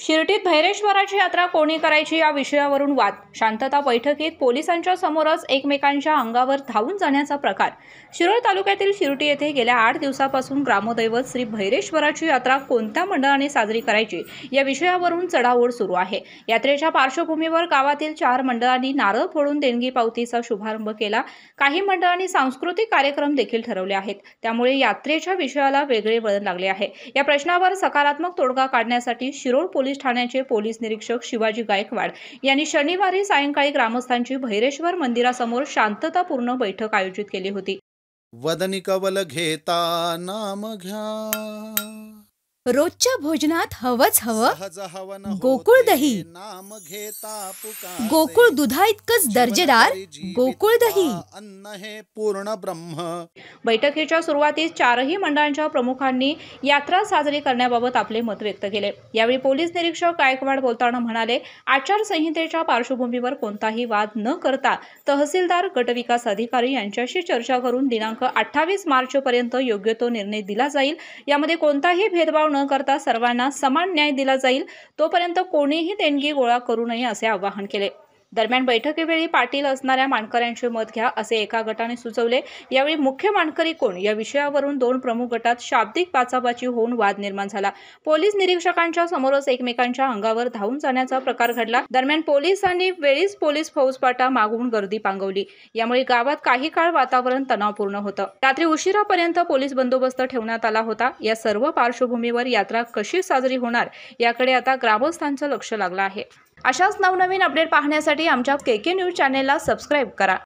शिर्डीत भैरेश्वराची यात्रा कोणी करायची या विषयावरून वाद शांतता बैठकीत पोलिसांच्या समोरच एकमेकांच्या अंगावर धावून जाण्याचा प्रकार शिरोळ तालुक्यातील शिर्टी येथे गेल्या आठ दिवसापासून ग्रामदैवत श्री भैरेश्वराची यात्रा कोणत्या मंडळाने साजरी करायची या विषयावरून चढाओढ सुरू आहे यात्रेच्या पार्श्वभूमीवर गावातील चार मंडळांनी नारळ फोडून देणगी पावतीचा शुभारंभ केला काही मंडळांनी सांस्कृतिक कार्यक्रम देखील ठरवले आहेत त्यामुळे यात्रेच्या विषयाला वेगळे वळण लागले आहे या प्रश्नावर सकारात्मक तोडगा काढण्यासाठी शिरोळ पोलीस पोलीस ठाण्याचे पोलीस निरीक्षक शिवाजी गायकवाड यांनी शनिवारी सायंकाळी ग्रामस्थांची भैरेश्वर मंदिरासमोर शांततापूर्ण बैठक आयोजित केली होती वदनी घेता नाम घ्या रोजच्या भोजनात हवंच हवं गोकुळ दही नाम घेता गोकुळ दुधा इतकंच दर्जेदार गोकुळ दही अन्न हे पूर्ण ब्रह्म बैठकीच्या सुरुवातीस चारही मंडळांच्या प्रमुखांनी यात्रा साजरी करण्याबाबत आपले मत व्यक्त केले यावेळी पोलीस निरीक्षक गायकवाड बोलताना म्हणाले आचारसंहितेच्या पार्श्वभूमीवर कोणताही वाद न करता तहसीलदार गटविकास अधिकारी यांच्याशी चर्चा करून दिनांक अठ्ठावीस पर्यंत योग्य तो निर्णय दिला जाईल यामध्ये कोणताही भेदभाव करता सर्वांना समान न्याय दिला जाईल तोपर्यंत कोणीही देणगी गोळा करू नये असे आवाहन केले दरम्यान बैठकीवेळी पाटील असणाऱ्या मानकऱ्यांचे मत घ्या असे एका गटाने सुचवले यावेळी मुख्य मानकरी कोण या विषयावरून दोन प्रमुख गटात शाब्दिक बाचाबाची होऊन वाद निर्माण झाला पोलीस निरीक्षकांच्या समोरच एकमेकांच्या अंगावर धावून जाण्याचा प्रकार घडला दरम्यान पोलिसांनी वेळीच पोलीस फौजपाटा मागून गर्दी पांगवली यामुळे गावात काही काळ वातावरण तणावपूर्ण होतं रात्री उशिरापर्यंत पोलीस बंदोबस्त ठेवण्यात आला होता या सर्व पार्श्वभूमीवर यात्रा कशी साजरी होणार याकडे आता ग्रामस्थांचं लक्ष लागलं आहे अशाच नवनवीन अपडेट पाहण्यासाठी आमच्या के के न्यूज चॅनेलला सबस्क्राईब करा